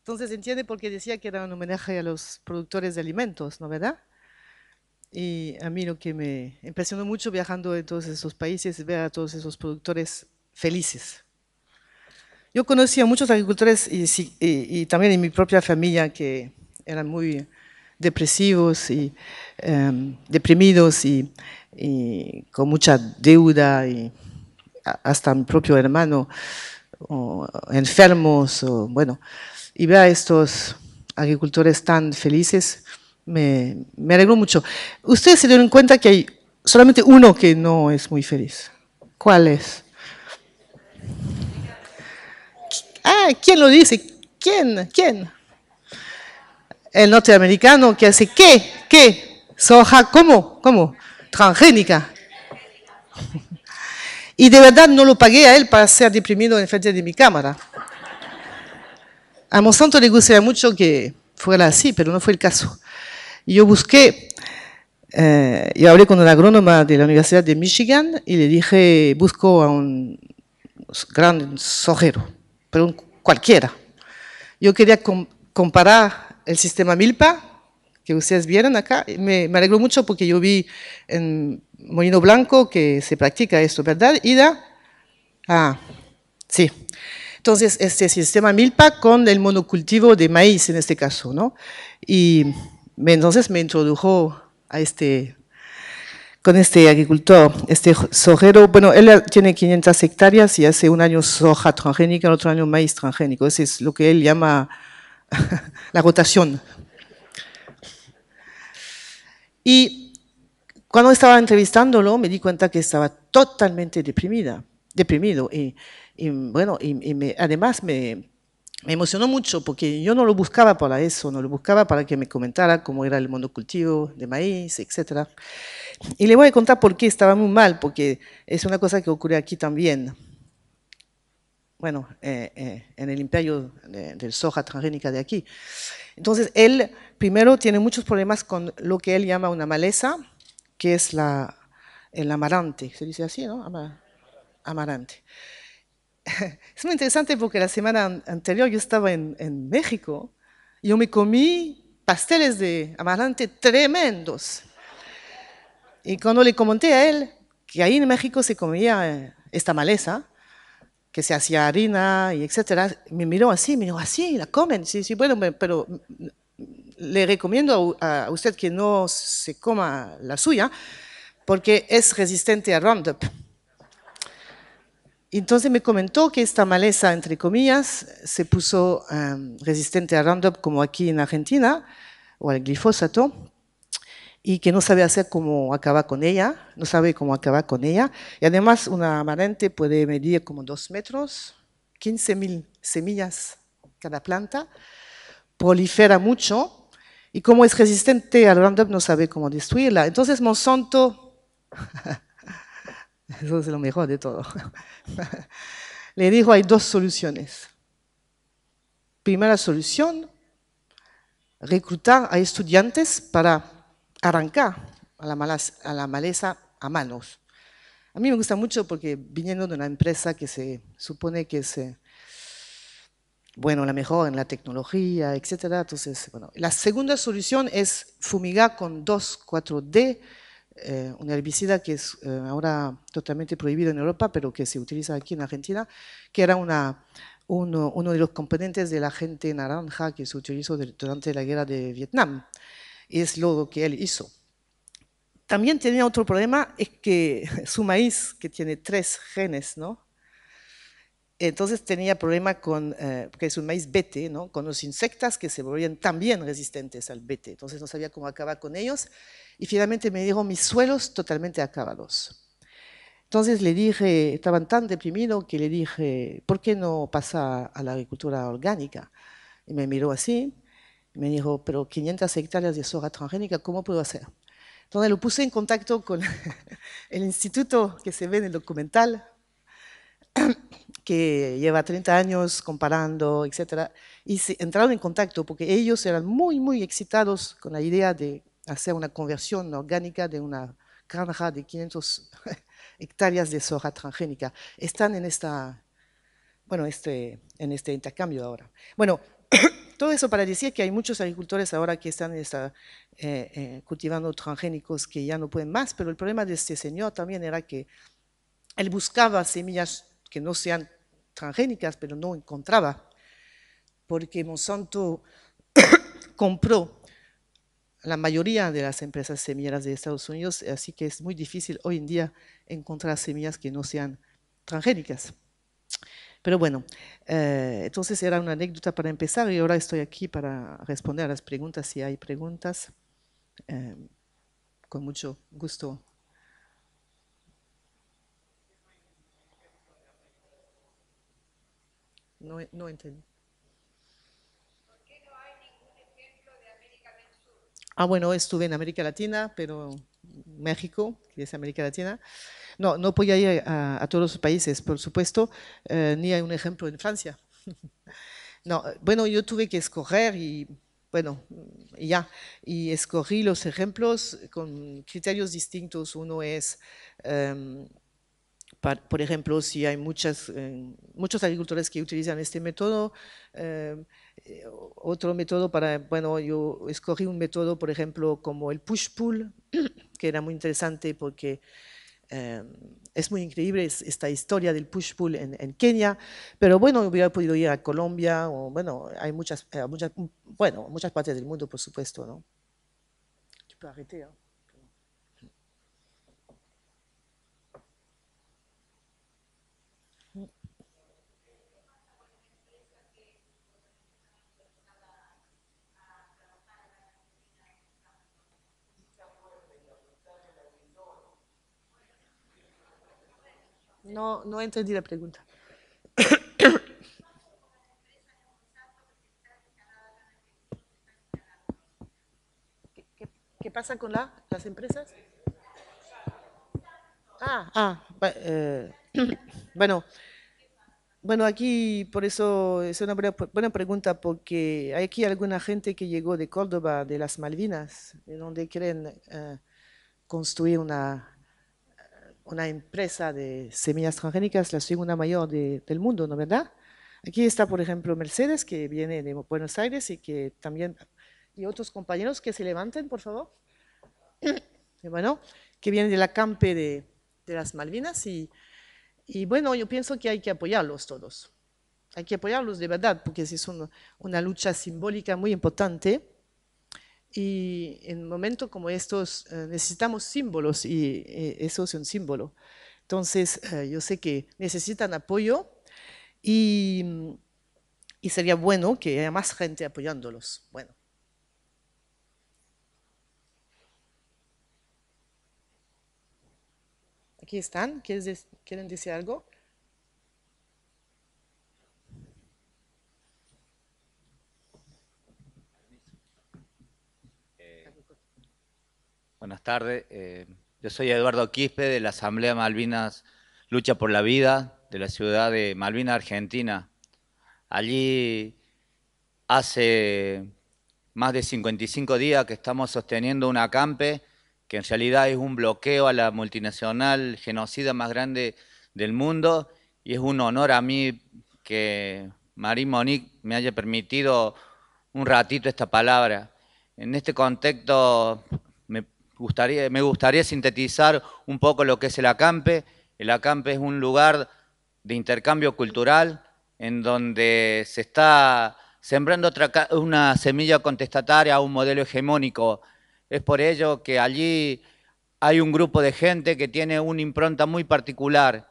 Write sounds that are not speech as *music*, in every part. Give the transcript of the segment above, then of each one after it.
Entonces entiende por qué decía que era un homenaje a los productores de alimentos, ¿no verdad? Y a mí lo que me impresionó mucho viajando en todos esos países es ver a todos esos productores felices. Yo conocí a muchos agricultores y, también en mi propia familia que eran muy depresivos y em, deprimidos y, y, con mucha deuda y hasta mi propio hermano o enfermos, o, bueno, y vea a estos agricultores tan felices me, me alegró mucho. Ustedes se dieron cuenta que hay solamente uno que no es muy feliz. ¿Cuál es? Ah, ¿quién lo dice? ¿Quién? ¿Quién? El norteamericano que hace qué, qué, soja, ¿cómo? ¿Cómo? Transgénica. Y de verdad no lo pagué a él para ser deprimido en frente de mi cámara. A Monsanto le gustaría mucho que fuera así, pero no fue el caso. Yo busqué, eh, yo hablé con un agrónoma de la Universidad de Michigan y le dije, busco a un gran sojero, pero cualquiera. Yo quería comparar el sistema Milpa que ustedes vieron acá. Me, alegro mucho porque yo vi en Molino Blanco que se practica esto, ¿verdad, Ida? Ah, sí. Entonces, este sistema milpa con el monocultivo de maíz en este caso, ¿no? Y entonces me introdujo a este, con este agricultor, este sojero. Bueno, él tiene 500 hectáreas y hace un año soja transgénica, el otro año maíz transgénico. Eso es lo que él llama *laughs* la rotación y cuando estaba entrevistándolo me di cuenta que estaba totalmente deprimida, deprimido. Y, bueno, y, además me, emocionó mucho porque yo no lo buscaba para eso, no lo buscaba para que me comentara cómo era el mundo cultivo de maíz, etc. Y le voy a contar por qué estaba muy mal, porque es una cosa que ocurre aquí también. Bueno, eh, eh, en el imperio del soja transgénica de aquí. Entonces, él primero tiene muchos problemas con lo que él llama una maleza, que es el amarante, se dice así, ¿no? amarante. *laughs* Es muy interesante porque la semana anterior yo estaba en, en México y yo me comí pasteles de amarante tremendos. Y cuando le comenté a él que ahí en México se comía eh, esta maleza, que se hacía harina y etcétera, me miró así, me dijo, así, la comen. Sí, sí, bueno, pero le recomiendo a usted que no se coma la suya porque es resistente a Roundup. Entonces me comentó que esta maleza, entre comillas, se puso resistente a Roundup como aquí en Argentina, o al glifosato, y que no sabe hacer cómo acabar con ella, no sabe cómo acabar con ella. Y además una amarante puede medir como dos metros, 15.000 semillas cada planta, prolifera mucho y como es resistente al Roundup no sabe cómo destruirla. Entonces Monsanto, *laughs* eso es lo mejor de todo, *laughs* le dijo hay dos soluciones. Primera solución, reclutar a estudiantes para arrancar a la, maleza, a manos. A mí me gusta mucho porque viniendo de una empresa que se supone que es, eh, bueno, la mejor en la tecnología, etc. entonces, bueno. La segunda solución es fumigar con 2,4-D, eh, un herbicida que es eh, ahora totalmente prohibido en Europa, pero que se utiliza aquí en Argentina, que era uno, uno, de los componentes la gente naranja que se utilizó durante la guerra de Vietnam. Y es lo que él hizo. También tenía otro problema, es que *laughs* su maíz, que tiene tres genes, ¿no? Entonces tenía problema con, eh, que es un maíz bete, con los insectos que se volvían también resistentes al bete. Entonces no sabía cómo acabar con ellos y finalmente me dijo, mis suelos totalmente acabados. Entonces le dije, estaban tan deprimidos que le dije, ¿por qué no pasa a la agricultura orgánica? Y me miró así me dijo, pero 500 hectáreas de soja transgénica, ¿cómo puedo hacer? Entonces lo puse en contacto con *laughs* el instituto que se ve en el documental, *clears throat* que lleva 30 años comparando, etc. Y se entraron en contacto porque ellos eran muy, muy excitados con la idea de hacer una conversión orgánica de una granja de 500 *laughs* hectáreas de soja transgénica. Están en, esta, bueno, este, en este intercambio ahora. Bueno, *clears throat* Todo eso para decir que hay muchos agricultores ahora que están eh, eh, cultivando transgénicos que ya no pueden más, pero el problema de este señor también era que él buscaba semillas que no sean transgénicas, pero no encontraba, porque Monsanto *coughs* compró la mayoría de las empresas semilleras de Estados Unidos, así que es muy difícil hoy en día encontrar semillas que no sean transgénicas. Pero bueno, eh, entonces era una anécdota para empezar y ahora estoy aquí para responder a las preguntas, si hay preguntas, eh, con mucho gusto. No, no entendí. ¿Por qué no hay ningún ejemplo de América del Sur? Ah, bueno, estuve en América Latina, pero México, que es América Latina. No, no podía ir a, todos los países, por supuesto, eh, ni hay un ejemplo en Francia. *laughs* no, bueno, yo tuve que escoger y bueno, ya, y escogí los ejemplos con criterios distintos. Uno es, em, por ejemplo, si hay muchas, eh, muchos agricultores que utilizan este método, em, eh, otro método para, bueno, yo escogí un método, por ejemplo, como el push-pull, *clears throat* que era muy interesante porque em, es muy increíble esta historia del push-pull en, Kenia, pero bueno, hubiera podido ir a Colombia, o bueno, hay muchas, eh, muchas, bueno, muchas partes del mundo, por supuesto, ¿no? No, no entendí la pregunta. ¿Qué, qué, pasa con las empresas? Ah, ah, eh, *coughs* bueno, bueno, aquí por eso es una buena pregunta porque hay aquí alguna gente que llegó de Córdoba, de las Malvinas, de donde quieren eh, construir una una empresa de semillas transgénicas, la segunda mayor del mundo, ¿no verdad? Aquí está, por ejemplo, Mercedes, que viene de Buenos Aires y que también, y otros compañeros que se levanten, por favor. *clears throat* bueno, que viene de la campe de, las Malvinas y, y, bueno, yo pienso que hay que apoyarlos todos. Hay que apoyarlos de verdad, porque es una, una lucha simbólica muy importante y en un momento como estos eh, necesitamos símbolos y eh, eso es un símbolo. Entonces eh, yo sé que necesitan apoyo y, mm, y sería bueno que haya más gente apoyándolos. Bueno. Aquí están, ¿quieren decir algo? Buenas tardes. Eh, yo soy Eduardo Quispe de la Asamblea Malvinas Lucha por la Vida de la ciudad de Malvinas, Argentina. Allí hace más de 55 días que estamos sosteniendo un acampe que en realidad es un bloqueo a la multinacional genocida más grande del mundo y es un honor a mí que Marie Monique me haya permitido un ratito esta palabra. En este contexto me gustaría sintetizar un poco lo que es el acampe. El acampe es un lugar de intercambio cultural en donde se está sembrando una semilla contestataria a un modelo hegemónico. Es por ello que allí hay un grupo de gente que tiene una impronta muy particular.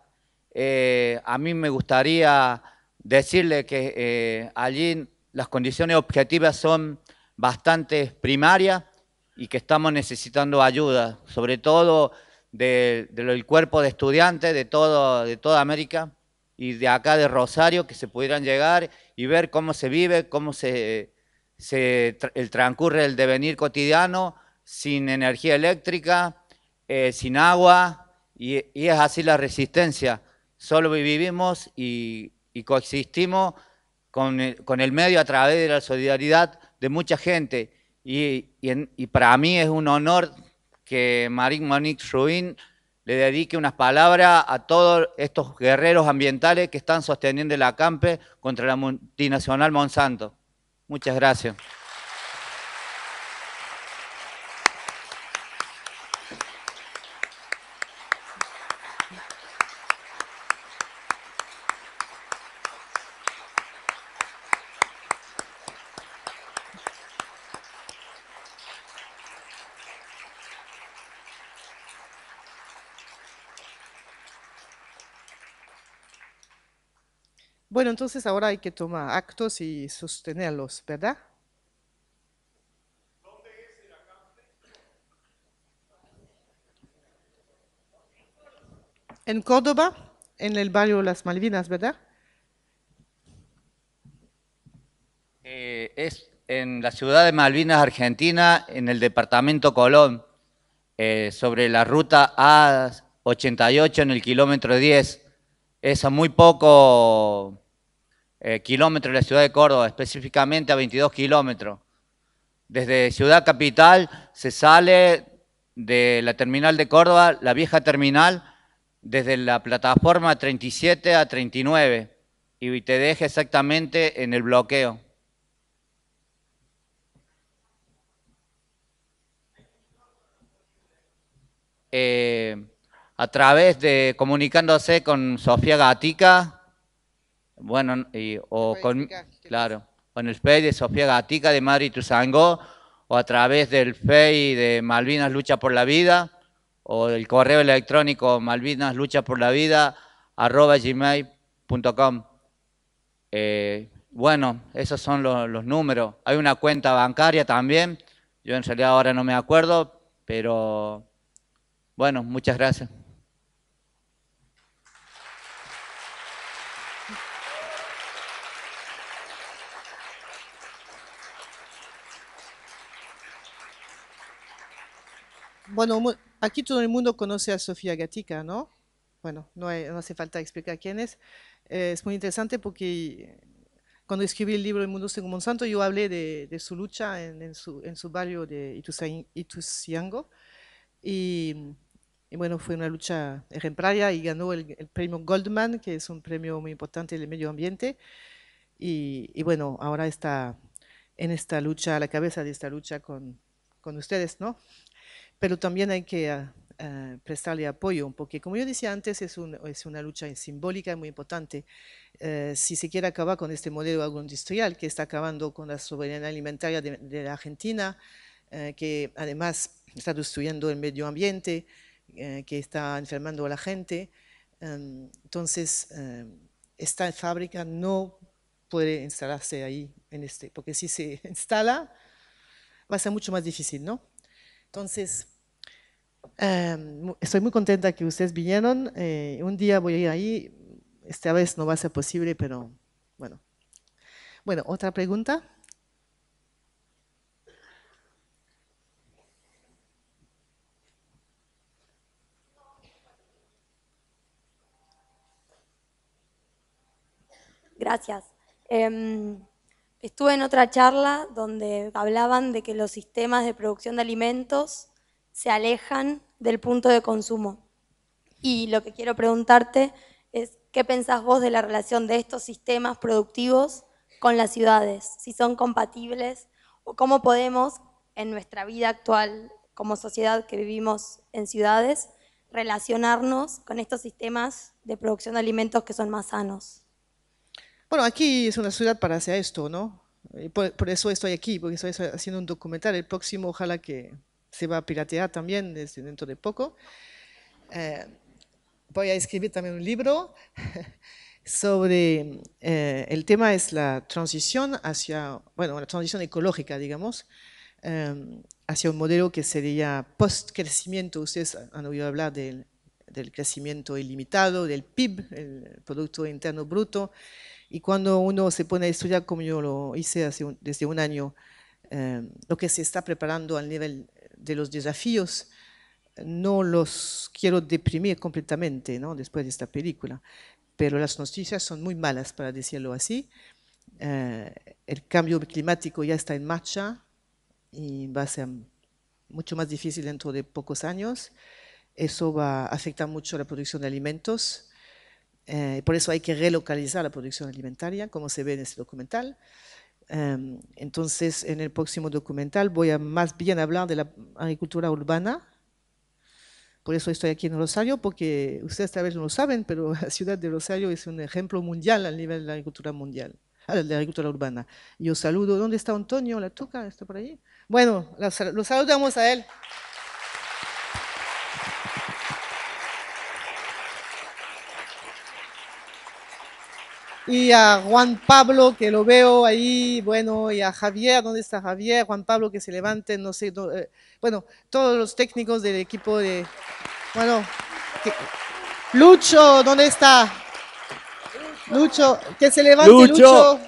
Eh, a mí me gustaría decirle que eh, allí las condiciones objetivas son bastante primarias, y que estamos necesitando ayuda, sobre todo del de, cuerpo de estudiantes de, todo, de toda América y de acá de Rosario, que se pudieran llegar y ver cómo se vive, cómo se, se el transcurre el devenir cotidiano sin energía eléctrica, eh, sin agua, y, es así la resistencia. Solo vivimos y, coexistimos con con el medio a través de la solidaridad de mucha gente y, para mí es un honor que Marín Monique Ruin le dedique unas palabras a todos estos guerreros ambientales que están sosteniendo el acampe contra la multinacional Monsanto. Muchas gracias. Bueno, entonces ahora hay que tomar actos y sostenerlos, ¿verdad? ¿Dónde es el En Córdoba, en el barrio Las Malvinas, ¿verdad? Eh, es en la ciudad de Malvinas, Argentina, en el departamento Colón, eh, sobre la ruta A88 en el kilómetro 10. Es muy poco eh, kilómetros de la ciudad de Córdoba, específicamente a 22 kilómetros. Desde Ciudad Capital se sale de la terminal de Córdoba, la vieja terminal, desde la plataforma 37 a 39 y te deja exactamente en el bloqueo. Eh, a través de comunicándose con Sofía Gatica, bueno, y, o con, claro, con el FEI de Sofía Gatica de Madrid Tuzangó, o a través del FEI de Malvinas Lucha por la Vida, o el correo electrónico Malvinas por la Vida, arroba eh, bueno, esos son los números. Hay una cuenta bancaria también. Yo en realidad ahora no me acuerdo, pero bueno, muchas gracias. bueno, aquí todo el mundo conoce a Sofía Gatica, ¿no? Bueno, no, hace falta explicar quién es. Eh, es muy interesante porque eh, cuando escribí el libro El Mundo Según Monsanto, yo hablé de, su lucha en, su, barrio de Ituciango. Y, bueno, fue una lucha ejemplaria y ganó el, premio Goldman, que es un premio muy importante del medio ambiente. Y, bueno, ahora está en esta lucha, a la cabeza de esta lucha con ustedes, ¿no? pero también hay que ah, ah, prestarle apoyo, porque como yo decía antes, es, una lucha simbólica muy importante. Eh, si se quiere acabar con este modelo agroindustrial que está acabando con la soberanía alimentaria de, la Argentina, eh, que además está destruyendo el medio ambiente, eh, que está enfermando a la gente, em, entonces em, esta fábrica no puede instalarse ahí, en este, porque si se *laughs* instala va a ser mucho más difícil, ¿no? Entonces, em, estoy muy contenta que ustedes vinieron. Eh, un día voy a ir ahí. Esta vez no va a ser posible, pero bueno. Bueno, otra pregunta. Gracias. Gracias. Em, Estuve en otra charla donde hablaban de que los sistemas de producción de alimentos se alejan del punto de consumo. Y lo que quiero preguntarte es, ¿qué pensás vos de la relación de estos sistemas productivos con las ciudades? Si son compatibles o cómo podemos, en nuestra vida actual como sociedad que vivimos en ciudades, relacionarnos con estos sistemas de producción de alimentos que son más sanos. Bueno, aquí es una ciudad para hacer esto, ¿no? por, eso estoy aquí, porque estoy haciendo un documental. El próximo, ojalá que se va a piratear también desde dentro de poco. Eh, voy a escribir también un libro *laughs* sobre eh, el tema es la transición hacia, bueno, la transición ecológica, digamos, eh, hacia un modelo que sería post-crecimiento. Ustedes han oído hablar del, del crecimiento ilimitado, del PIB, el Producto Interno Bruto. Y cuando uno se pone a estudiar, como yo lo hice hace desde un año, em, lo que se está preparando al nivel de los desafíos, no los quiero deprimir completamente ¿no? después de esta película, pero las noticias son muy malas, para decirlo así. Eh, el cambio climático ya está en marcha y va a ser mucho más difícil dentro de pocos años. Eso va a afectar mucho la producción de alimentos eh, por eso hay que relocalizar la producción alimentaria, como se ve en este documental. Em, entonces, en el próximo documental voy a más bien hablar de la agricultura urbana. Por eso estoy aquí en Rosario, porque ustedes tal vez no lo saben, pero *laughs* la ciudad de Rosario es un ejemplo mundial a nivel de la agricultura mundial, de agricultura urbana. Yo saludo, ¿dónde está Antonio? ¿La toca? ¿Está por ahí? Bueno, lo saludamos a él. y a Juan Pablo, que lo veo ahí, bueno, y a Javier, ¿dónde está Javier? Juan Pablo, que se levante, no sé, eh, bueno, todos los técnicos del equipo de, bueno, Lucho, ¿dónde está? Lucho, que se levante Lucho.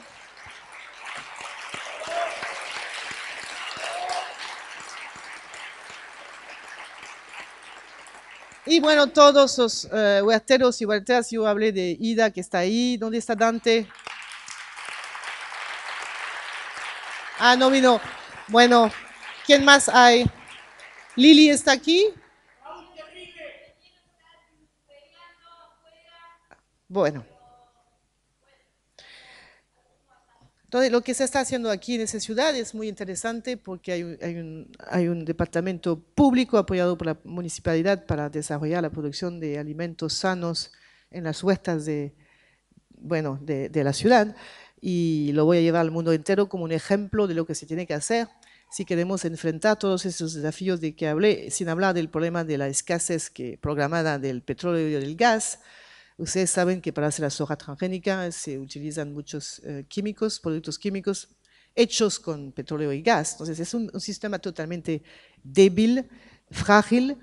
Y bueno, todos los eh, huerteros y huerteras, yo hablé de Ida, que está ahí. ¿Dónde está Dante? Ah, no vino. Bueno, ¿quién más hay? ¿Lili está aquí? Bueno. Entonces, lo que se está haciendo aquí en esa ciudad es muy interesante porque hay, un, departamento público apoyado por la municipalidad para desarrollar la producción de alimentos sanos en las huestas de, bueno, de, la ciudad y lo voy a llevar al mundo entero como un ejemplo de lo que se tiene que hacer si queremos enfrentar todos esos desafíos de que hablé, sin hablar del problema de la escasez que, programada del petróleo y del gas, Ustedes saben que para hacer la soja transgénica se utilizan muchos eh, químicos, productos químicos hechos con petróleo y gas. Entonces es un, sistema totalmente débil, frágil,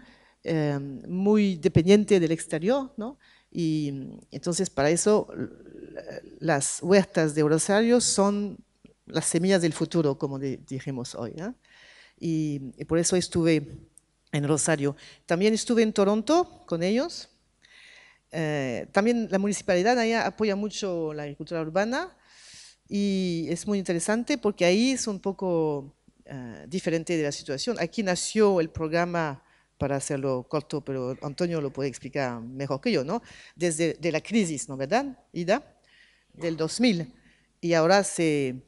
em, muy dependiente del exterior, ¿no? Y entonces para eso las huertas de Rosario son las semillas del futuro, como dijimos hoy. y por eso estuve en Rosario. También estuve en Toronto con ellos eh, también la municipalidad allá apoya mucho la agricultura urbana y es muy interesante porque ahí es un poco eh, diferente de la situación. Aquí nació el programa para hacerlo corto, pero Antonio lo puede explicar mejor que yo, ¿no? Desde la crisis, ¿no verdad, Ida? Del 2000. Y ahora se,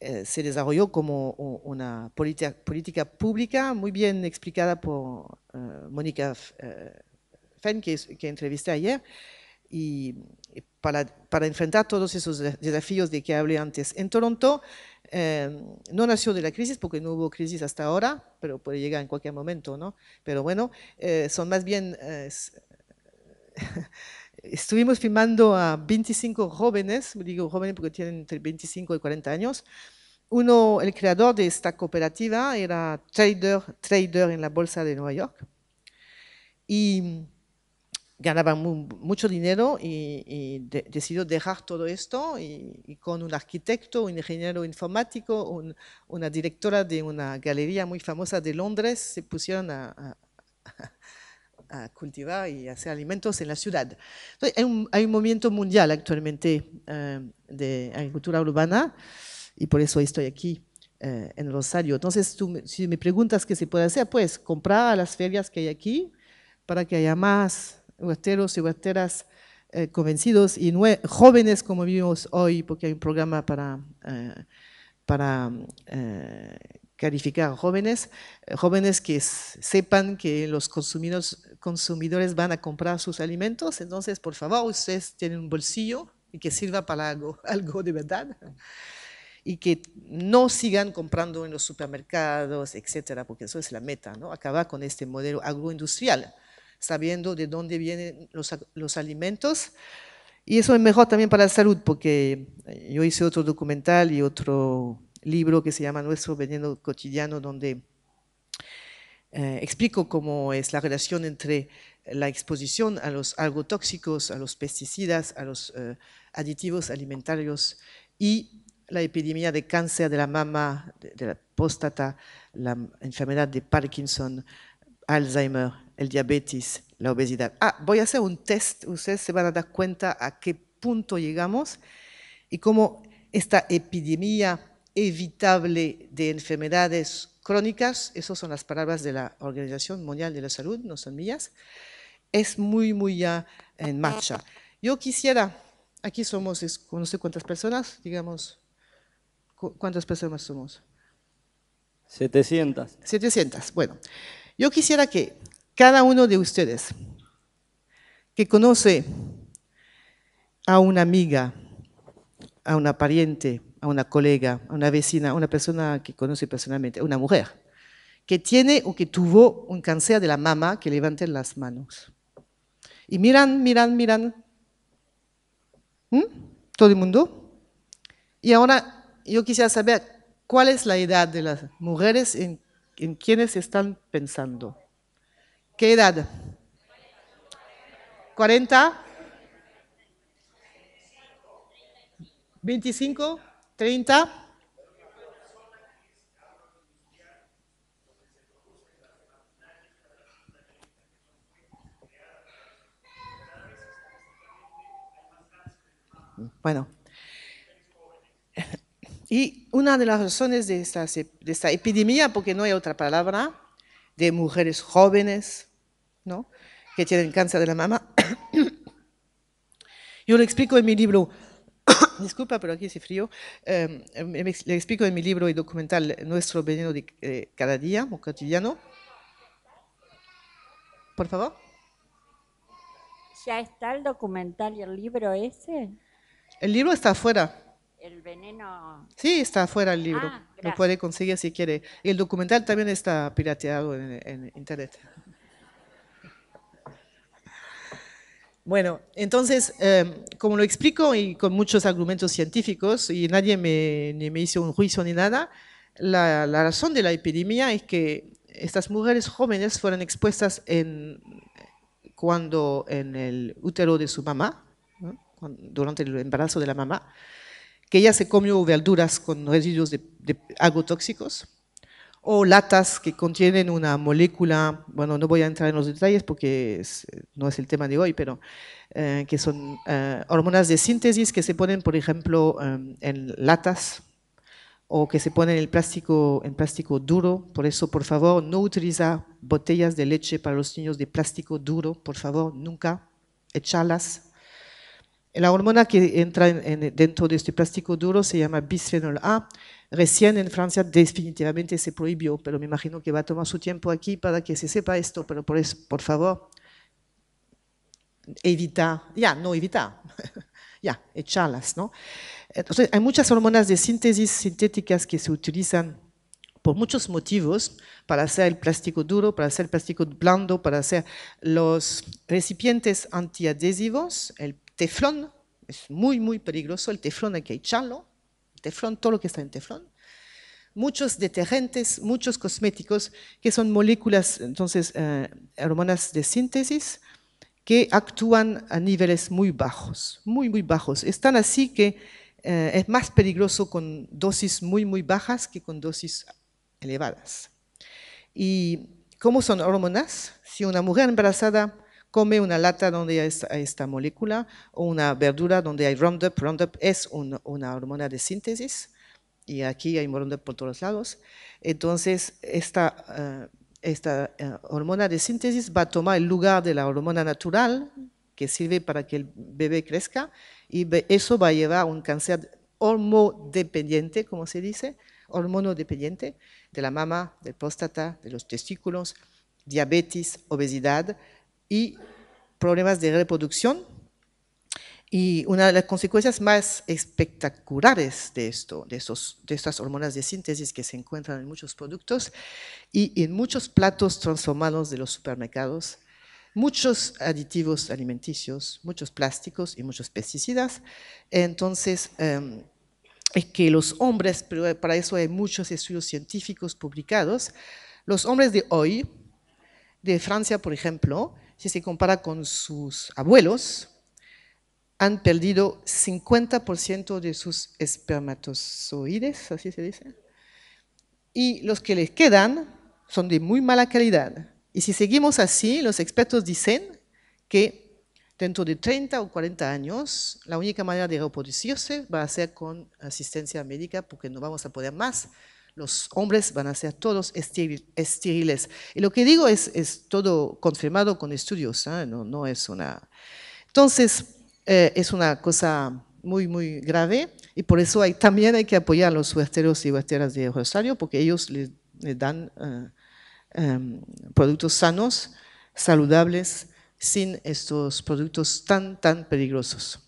eh, desarrolló como una política, pública muy bien explicada por Mónica que, entrevisté ayer, y, para, enfrentar todos esos desafíos de que hablé antes. En Toronto eh, no nació de la crisis porque no hubo crisis hasta ahora, pero puede llegar en cualquier momento, ¿no? Pero bueno, eh, son más bien... Eh, *laughs* estuvimos filmando a 25 jóvenes, digo jóvenes porque tienen entre 25 y 40 años. Uno, el creador de esta cooperativa, era trader, trader en la bolsa de Nueva York. Y ganaba mucho dinero y, decidió dejar todo esto y, con un arquitecto, un ingeniero informático, una directora de una galería muy famosa de Londres se pusieron a, a, cultivar y hacer alimentos en la ciudad. hay, un, movimiento mundial actualmente eh, de agricultura urbana y por eso estoy aquí eh, en Rosario. Entonces, tú, si me preguntas qué se puede hacer, pues comprar las ferias que hay aquí para que haya más huesteros y guateras eh, convencidos y jóvenes como vimos hoy, porque hay un programa para, eh, eh, calificar para calificar jóvenes, jóvenes que sepan que los consumidores, consumidores van a comprar sus alimentos, entonces por favor ustedes tienen un bolsillo y que sirva para *laughs* algo, de verdad y que no sigan comprando en los supermercados, etcétera, porque eso es la meta, ¿no? acabar con este modelo agroindustrial sabiendo de dónde vienen los, alimentos. Y eso es mejor también para la salud, porque eh, yo hice otro documental y otro libro que se llama Nuestro Veneno Cotidiano, donde eh, explico cómo es la relación entre la exposición a los tóxicos, a los pesticidas, a los eh, aditivos alimentarios y la epidemia de cáncer de la mama, de, de la próstata, la enfermedad de Parkinson, Alzheimer, el diabetes, la obesidad. Ah, voy a hacer un test, ustedes se van a dar cuenta a qué punto llegamos y cómo esta epidemia evitable de enfermedades crónicas, esas son las palabras de la Organización Mundial de la Salud, no son mías, es muy, muy ya en marcha. Yo quisiera, aquí somos, no sé cuántas personas, digamos, ¿cuántas personas somos? 700. 700, bueno. Yo quisiera que cada uno de ustedes que conoce a una amiga, a una pariente, a una colega, a una vecina, a una persona que conoce personalmente, a una mujer, que tiene o que tuvo un cáncer de la mama, que levanten las manos. Y miran, miran, miran. ¿Mm? ¿Todo el mundo? Y ahora yo quisiera saber cuál es la edad de las mujeres en quienes están pensando. ¿Qué edad? 40, 25, 30. Bueno, y una de las razones de esta, de esta epidemia, porque no hay otra palabra, de mujeres jóvenes, ¿no? Que tienen cáncer de la mama. *coughs* Yo le explico en mi libro, *coughs* disculpa, pero aquí hace frío, em, em, le explico en mi libro y documental Nuestro veneno de eh, cada día, o cotidiano. Por favor. ¿Ya está el documental y el libro ese? El libro está afuera el veneno. Sí, está fuera el libro. Ah, lo puede conseguir si quiere. Y el documental también está pirateado en, internet. Bueno, entonces, em, como lo explico y con muchos argumentos científicos, y nadie me, ni me hizo un juicio ni nada, la, razón de la epidemia es que estas mujeres jóvenes fueron expuestas en, cuando en el útero de su mamá, durante el embarazo de la mamá, que ella se comió verduras con residuos de, algo tóxicos o latas que contienen una molécula, bueno, no voy a entrar en los detalles porque eh, no es el tema de hoy, pero eh, que son eh, hormonas de síntesis que se ponen, por ejemplo, em, en latas o que se ponen en plástico, en plástico duro. Por eso, por favor, no utiliza botellas de leche para los niños de plástico duro, por favor, nunca echarlas la hormona que entra dentro de este plástico duro se llama bisfenol A. Recién en Francia definitivamente se prohibió, pero me imagino que va a tomar su tiempo aquí para que se sepa esto, pero por, eso, por favor, evita, ya, no evita, *laughs* ya, echarlas, ¿no? Entonces, hay muchas hormonas de síntesis sintéticas que se utilizan por muchos motivos, para hacer el plástico duro, para hacer el plástico blando, para hacer los recipientes antiadhesivos, el Teflón es muy, muy peligroso. El teflón hay que echarlo. teflón, todo lo que está en teflón. Muchos detergentes, muchos cosméticos que son moléculas, entonces, eh, hormonas de síntesis que actúan a niveles muy bajos, muy, muy bajos. Están así que eh, es más peligroso con dosis muy, muy bajas que con dosis elevadas. ¿Y cómo son hormonas? Si una mujer embarazada come una lata donde hay esta molécula o una verdura donde hay Roundup. Roundup es una hormona de síntesis y aquí hay Roundup por todos lados. Entonces, esta, eh, eh, hormona de síntesis va a tomar el lugar de la hormona natural que sirve para que el bebé crezca y eso va a llevar a un cáncer hormodependiente, como se dice, hormonodependiente de la mama, del próstata, de los testículos, diabetes, obesidad, y problemas de reproducción. Y una de las consecuencias más espectaculares de, esto, de, estos, de estas hormonas de síntesis que se encuentran en muchos productos y en muchos platos transformados de los supermercados, muchos aditivos alimenticios, muchos plásticos y muchos pesticidas. Entonces, em, es que los hombres, para eso hay muchos estudios científicos publicados, los hombres de hoy, de Francia, por ejemplo, si se compara con sus abuelos, han perdido 50% de sus espermatozoides, así se dice, y los que les quedan son de muy mala calidad. Y si seguimos así, los expertos dicen que dentro de 30 o 40 años, la única manera de reproducirse va a ser con asistencia médica porque no vamos a poder más los hombres van a ser todos estériles. Y lo que digo es, es todo confirmado con estudios, ¿ah? no, es una... Entonces, eh, es una cosa muy, muy grave y por eso hay, también hay que apoyar a los huesteros y huesteras de Rosario porque ellos les dan eh, em, productos sanos, saludables, sin estos productos tan, tan peligrosos.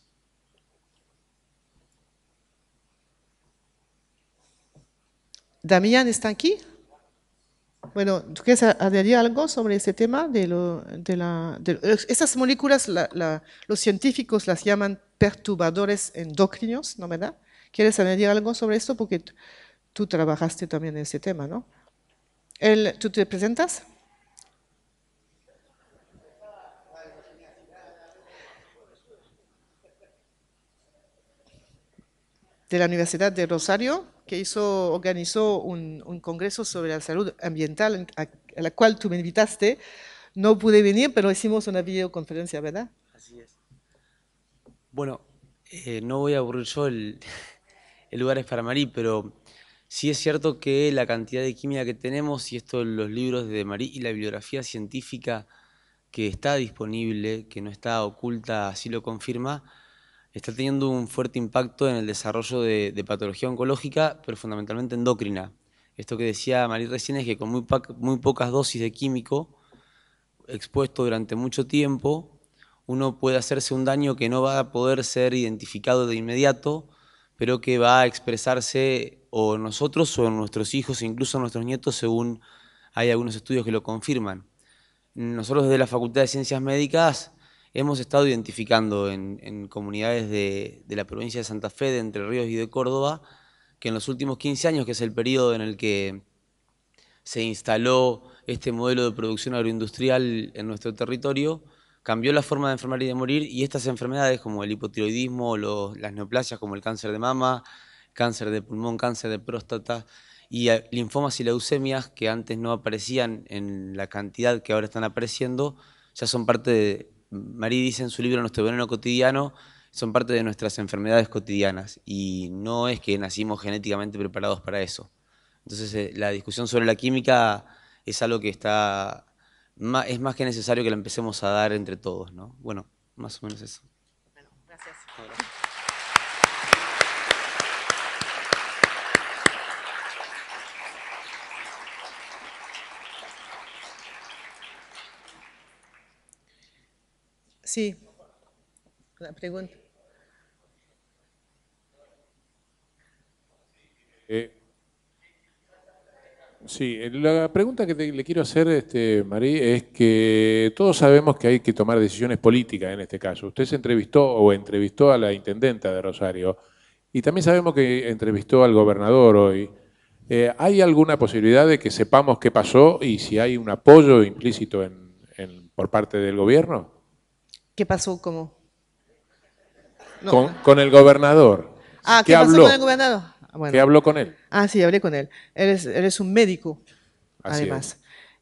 Damián está aquí. Bueno, ¿tú quieres añadir algo sobre ese tema? De, lo, estas moléculas, los científicos las llaman perturbadores endocrinos, ¿no verdad? ¿Quieres añadir algo sobre esto? Porque tú trabajaste también en ese tema, ¿no? ¿Tú te presentas? De la Universidad de Rosario, que hizo, organizó un, congreso sobre la salud ambiental a, la cual tú me invitaste. No pude venir, pero hicimos una videoconferencia, ¿verdad? Así es. Bueno, eh, no voy a aburrir yo, el, *laughs* el lugar es para Marí, pero sí es cierto que la cantidad de química que tenemos, y esto los libros de Marí y la bibliografía científica que está disponible, que no está oculta, así lo confirma, está teniendo un fuerte impacto en el desarrollo de, patología oncológica, pero fundamentalmente endocrina. Esto que decía María recién es que con muy, pocas dosis de químico expuesto durante mucho tiempo, uno puede hacerse un daño que no va a poder ser identificado de inmediato, pero que va a expresarse o nosotros o en nuestros hijos, incluso en nuestros nietos, según hay algunos estudios que lo confirman. Nosotros desde la Facultad de Ciencias Médicas hemos estado identificando en, comunidades de, la provincia de Santa Fe, de Entre Ríos y de Córdoba, que en los últimos 15 años, que es el periodo en el que se instaló este modelo de producción agroindustrial en nuestro territorio, cambió la forma de enfermar y de morir y estas enfermedades como el hipotiroidismo, las neoplasias como el cáncer de mama, cáncer de pulmón, cáncer de próstata y linfomas y leucemias que antes no aparecían en la cantidad que ahora están apareciendo, ya son parte de, Marí dice en su libro Nuestro veneno cotidiano, son parte de nuestras enfermedades cotidianas y no es que nacimos genéticamente preparados para eso. Entonces eh, la discusión sobre la química es algo que está, es más que necesario que la empecemos a dar entre todos, ¿no? Bueno, más o menos eso. Sí, la pregunta. Eh, sí, eh, la pregunta que le quiero hacer, este, Marí, es que todos sabemos que hay que tomar decisiones políticas en este caso. Usted se entrevistó o entrevistó a la intendenta de Rosario y también sabemos que entrevistó al gobernador hoy. Eh, ¿Hay alguna posibilidad de que sepamos qué pasó y si hay un apoyo implícito por parte del gobierno? ¿Qué pasó? como Con, el gobernador. Ah, ¿qué, habló? con el gobernador? Ah, habló con él? Ah, sí, hablé con él. Él un médico, además.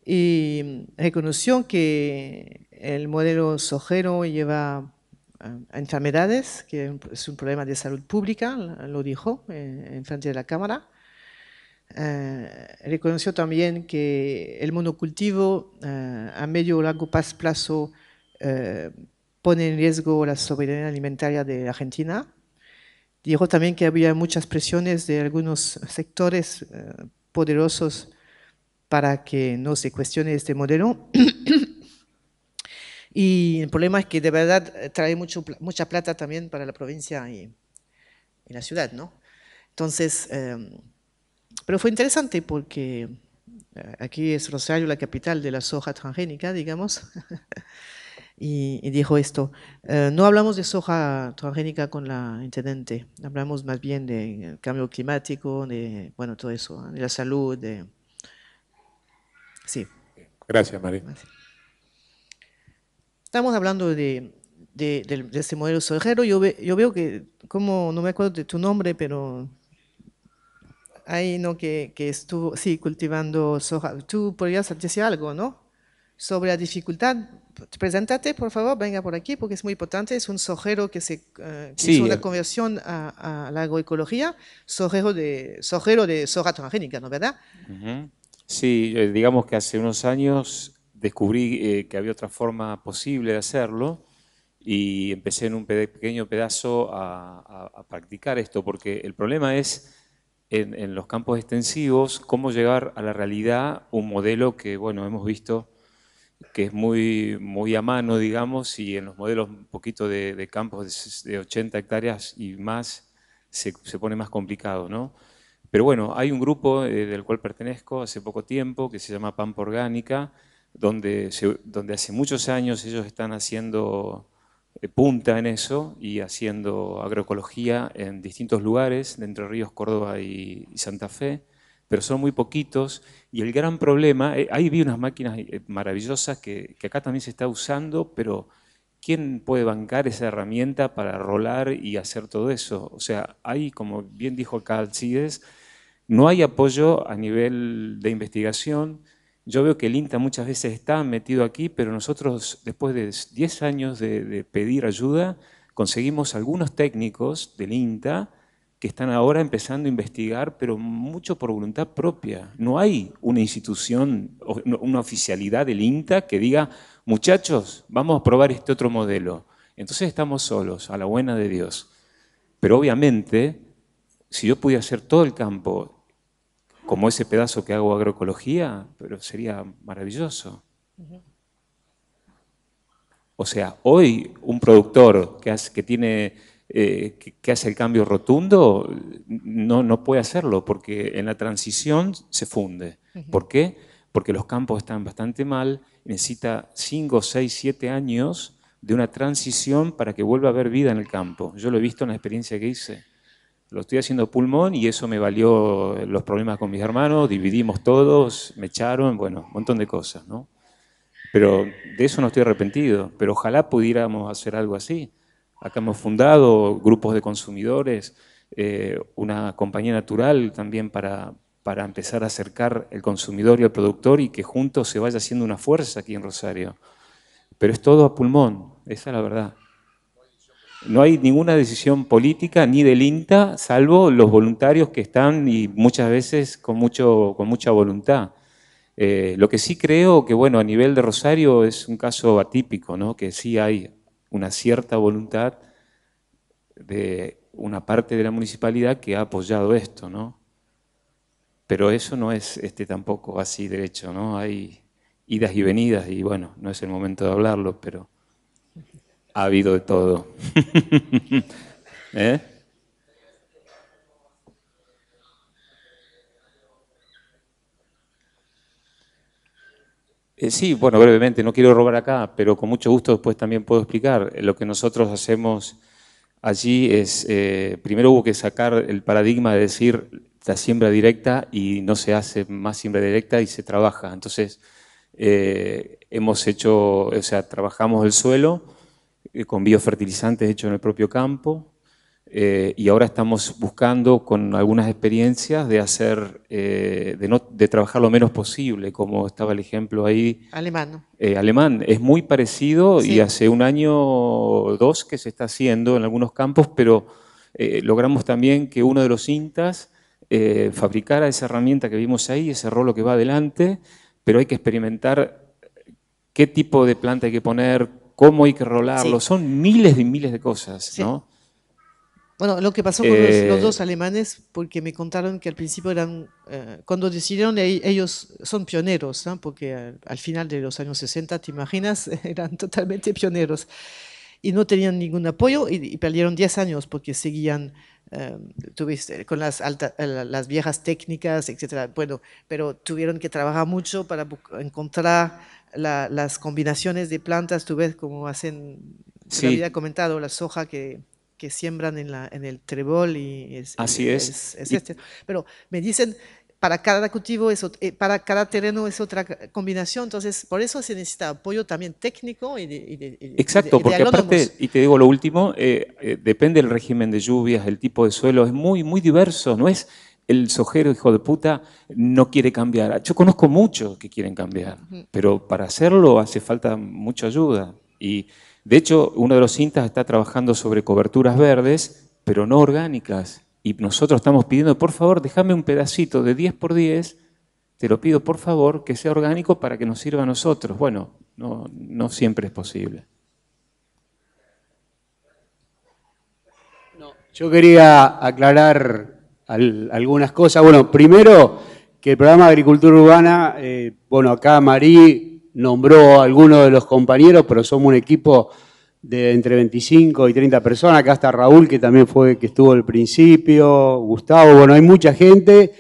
Y reconoció que el modelo sojero lleva a eh, enfermedades, que es un problema de salud pública, lo dijo eh, en frente de la Cámara. Eh, reconoció también que el monocultivo a medio o largo plazo pone en riesgo la soberanía alimentaria de Argentina. Dijo también que había muchas presiones de algunos sectores eh, poderosos para que no se cuestione este modelo. *coughs* y el problema es que de verdad eh, trae mucho, mucha plata también para la provincia y, la ciudad, ¿no? Entonces, em, pero fue interesante porque eh, aquí es Rosario la capital de la soja transgénica, digamos. *laughs* y, dijo esto. Eh, no hablamos de soja transgénica con la intendente, hablamos más bien de cambio climático, de bueno, todo eso, de la salud. De... Sí. Gracias, María. Estamos hablando de, de, ese modelo sojero. Yo, yo veo que, como no me acuerdo de tu nombre, pero ahí no que, que, estuvo, sí, cultivando soja. Tú podrías decir algo, ¿no? Sobre la dificultad preséntate, por favor, venga por aquí, porque es muy importante. Es un sojero que, se, eh, hizo una eh. conversión a, la agroecología, sojero de, sojero de soja transgénica, ¿no verdad? Sí, eh, digamos que hace unos años descubrí que había otra forma posible de hacerlo y empecé en un pequeño pedazo a, practicar esto, porque el problema es en los campos extensivos cómo llegar a la realidad un modelo que, bueno, hemos visto que es muy, muy a mano, digamos, y en los modelos un poquito de, campos de, 80 hectáreas y más se, pone más complicado, ¿no? Pero bueno, hay un grupo eh, del cual pertenezco hace poco tiempo que se llama Pampa Orgánica, donde, hace muchos años ellos están haciendo eh, punta en eso y haciendo agroecología en distintos lugares, de Entre Ríos, Córdoba y Santa Fe pero son muy poquitos. Y el gran problema, eh, ahí vi unas máquinas eh, maravillosas que, acá también se está usando, pero ¿quién puede bancar esa herramienta para rolar y hacer todo eso? O sea, hay, como bien dijo Calcides, no hay apoyo a nivel de investigación. Yo veo que el INTA muchas veces está metido aquí, pero nosotros después de 10 años de, de pedir ayuda, conseguimos algunos técnicos del INTA que están ahora empezando a investigar, pero mucho por voluntad propia. No hay una institución, una oficialidad del INTA que diga, muchachos, vamos a probar este otro modelo. Entonces estamos solos, a la buena de Dios. Pero obviamente, si yo pudiera hacer todo el campo como ese pedazo que hago agroecología, pero sería maravilloso. O sea, hoy un productor que, que tiene eh, que, hace el cambio rotundo no, puede hacerlo porque en la transición se funde. ¿Por qué? Porque los campos están bastante mal, necesita 5, 6, 7 años de una transición para que vuelva a haber vida en el campo. Yo lo he visto en la experiencia que hice. Lo estoy haciendo pulmón y eso me valió los problemas con mis hermanos, dividimos todos, me echaron, bueno, un montón de cosas, ¿no? Pero de eso no estoy arrepentido, pero ojalá pudiéramos hacer algo así. Acá hemos fundado grupos de consumidores, eh, una compañía natural también para, para empezar a acercar el consumidor y el productor y que juntos se vaya haciendo una fuerza aquí en Rosario. Pero es todo a pulmón, esa es la verdad. No hay ninguna decisión política ni del INTA, salvo los voluntarios que están y muchas veces con, mucho, con mucha voluntad. Eh, lo que sí creo que, bueno, a nivel de Rosario es un caso atípico, ¿no? que sí hay una cierta voluntad de una parte de la municipalidad que ha apoyado esto, ¿no? Pero eso no es este tampoco así derecho, ¿no? Hay idas y venidas y bueno, no es el momento de hablarlo, pero ha habido de todo. *laughs* ¿Eh? Eh, sí, bueno, brevemente, no quiero robar acá, pero con mucho gusto después también puedo explicar. Lo que nosotros hacemos allí es, eh, primero hubo que sacar el paradigma de decir la siembra directa y no se hace más siembra directa y se trabaja. Entonces, eh, hemos hecho, o sea, trabajamos el suelo con biofertilizantes hechos en el propio campo, eh, y ahora estamos buscando con algunas experiencias de hacer, eh, de, trabajar lo menos posible, como estaba el ejemplo ahí. Alemán. Eh, alemán, es muy parecido y hace un año o dos que se está haciendo en algunos campos, pero logramos también que uno de los cintas fabricara esa herramienta que vimos ahí, ese rolo que va adelante, pero hay que experimentar qué tipo de planta hay que poner, cómo hay que rolarlo, son miles y miles de cosas, ¿no? Bueno, lo que pasó con los, eh, dos alemanes, porque me contaron que al principio eran, eh, cuando decidieron, eh, ellos son pioneros, porque al, final de los años 60, te imaginas, *laughs* eran totalmente pioneros. Y no tenían ningún apoyo y, perdieron 10 años porque seguían em, tuviste, con las, viejas técnicas, etc. Bueno, pero tuvieron que trabajar mucho para encontrar las combinaciones de plantas, tú ves como hacen, se había comentado, la soja que que siembran en, la, en el trebol y es, Así es. Este. Pero me dicen, para cada cultivo, eh, para cada terreno es otra combinación, entonces por eso se necesita apoyo también técnico y de... Y Exacto, porque aparte, y te digo lo último, eh, eh, depende del régimen de lluvias, el tipo de suelo, es muy, muy diverso, no es el sojero hijo de puta no quiere cambiar. Yo conozco muchos que quieren cambiar, pero para hacerlo hace falta mucha ayuda. Y de hecho, uno de los cintas está trabajando sobre coberturas verdes, pero no orgánicas. Y nosotros estamos pidiendo, por favor, déjame un pedacito de 10 por 10, te lo pido por favor, que sea orgánico para que nos sirva a nosotros. Bueno, no, siempre es posible. yo quería aclarar algunas cosas. Bueno, primero que el programa de Agricultura Urbana, eh, bueno, acá Marí nombró a alguno de los compañeros, pero somos un equipo de entre 25 y 30 personas. Acá está Raúl, que también fue que estuvo al principio, Gustavo, bueno, hay mucha gente.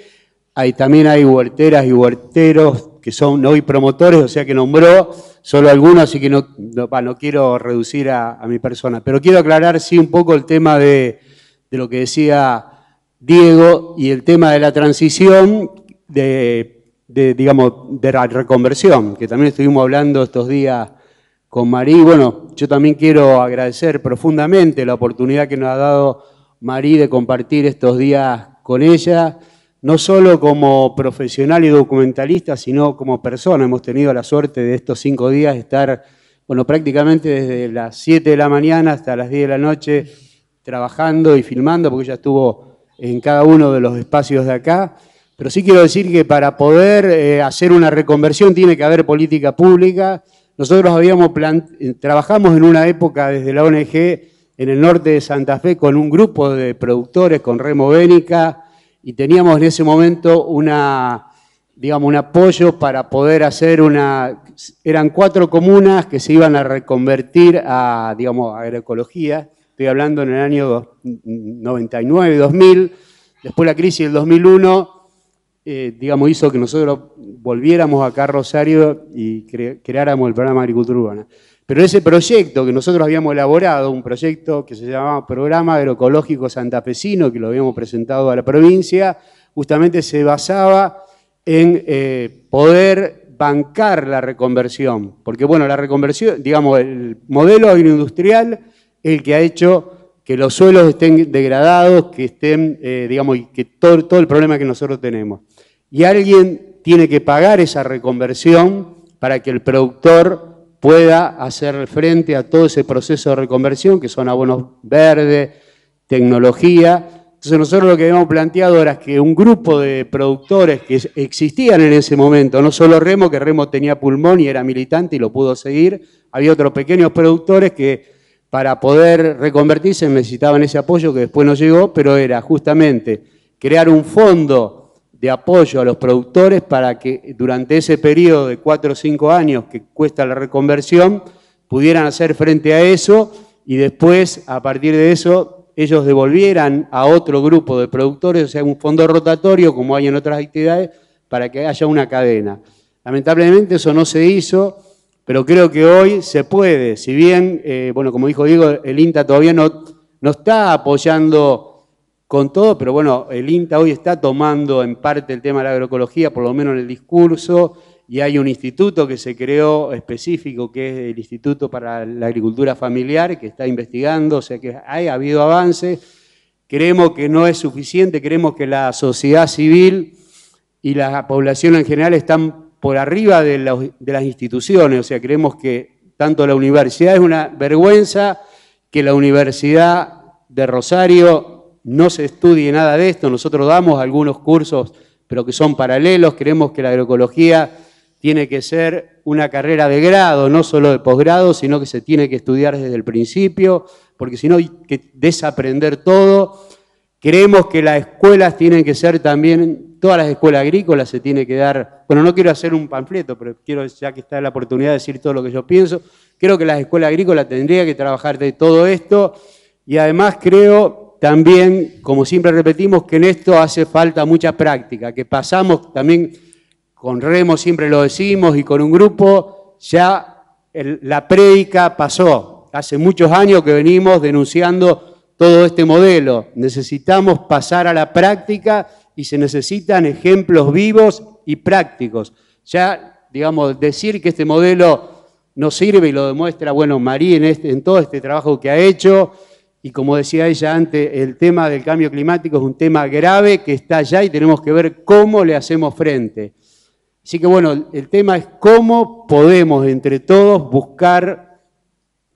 también hay huerteras y huerteros que son hoy promotores, o sea que nombró solo algunos, así que no, no, quiero reducir a, mi persona. Pero quiero aclarar, sí, un poco el tema de, lo que decía Diego y el tema de la transición de de, digamos, de la reconversión, que también estuvimos hablando estos días con Marí. Bueno, yo también quiero agradecer profundamente la oportunidad que nos ha dado Marí de compartir estos días con ella, no solo como profesional y documentalista, sino como persona. Hemos tenido la suerte de estos cinco días estar, bueno, prácticamente desde las 7 de la mañana hasta las 10 de la noche trabajando y filmando, porque ella estuvo en cada uno de los espacios de acá. Pero sí quiero decir que para poder eh, hacer una reconversión tiene que haber política pública. Nosotros habíamos eh, trabajamos en una época desde la ONG en el norte de Santa Fe con un grupo de productores, con Remo Bénica, y teníamos en ese momento una, un apoyo para poder hacer una... Eran cuatro comunas que se iban a reconvertir a, agroecología. Estoy hablando en el año 99, 2000, mm, mm, después la crisis del 2001 eh, digamos, hizo que nosotros volviéramos acá a Rosario y creáramos el programa Agricultura Urbana. Pero ese proyecto que nosotros habíamos elaborado, un proyecto que se llamaba Programa Agroecológico Santafesino, que lo habíamos presentado a la provincia, justamente se basaba en eh, poder bancar la reconversión. Porque bueno, la reconversión, digamos, el modelo agroindustrial, el que ha hecho que los suelos estén degradados, que estén, eh, digamos, que todo, todo el problema que nosotros tenemos. Y alguien tiene que pagar esa reconversión para que el productor pueda hacer frente a todo ese proceso de reconversión, que son abonos verdes, tecnología, entonces nosotros lo que habíamos planteado era que un grupo de productores que existían en ese momento, no solo Remo, que Remo tenía pulmón y era militante y lo pudo seguir, había otros pequeños productores que para poder reconvertirse necesitaban ese apoyo que después no llegó, pero era justamente crear un fondo de apoyo a los productores para que durante ese periodo de cuatro o cinco años que cuesta la reconversión pudieran hacer frente a eso y después a partir de eso ellos devolvieran a otro grupo de productores, o sea, un fondo rotatorio como hay en otras actividades, para que haya una cadena. Lamentablemente eso no se hizo, pero creo que hoy se puede, si bien, eh, bueno, como dijo Diego, el INTA todavía no, no está apoyando con todo, pero bueno, el INTA hoy está tomando en parte el tema de la agroecología, por lo menos en el discurso, y hay un instituto que se creó específico, que es el Instituto para la Agricultura Familiar, que está investigando, o sea que hay, ha habido avances. Creemos que no es suficiente, creemos que la sociedad civil y la población en general están por arriba de, las instituciones, o sea, creemos que tanto la universidad es una vergüenza que la universidad de Rosario no se estudie nada de esto, nosotros damos algunos cursos, pero que son paralelos, creemos que la agroecología tiene que ser una carrera de grado, no solo de posgrado, sino que se tiene que estudiar desde el principio, porque si no hay que desaprender todo. Creemos que las escuelas tienen que ser también todas las escuelas agrícolas se tiene que dar, bueno, no quiero hacer un panfleto, pero quiero, ya que está la oportunidad de decir todo lo que yo pienso, creo que las escuelas agrícolas tendrían que trabajar de todo esto y además creo también, como siempre repetimos, que en esto hace falta mucha práctica, que pasamos también con Remo, siempre lo decimos, y con un grupo, ya la prédica pasó. Hace muchos años que venimos denunciando todo este modelo. Necesitamos pasar a la práctica y se necesitan ejemplos vivos y prácticos. Ya, digamos, decir que este modelo nos sirve y lo demuestra, bueno, María este, en, todo este trabajo que ha hecho, y como decía ella antes, el tema del cambio climático es un tema grave que está allá y tenemos que ver cómo le hacemos frente. Así que bueno, el tema es cómo podemos entre todos buscar,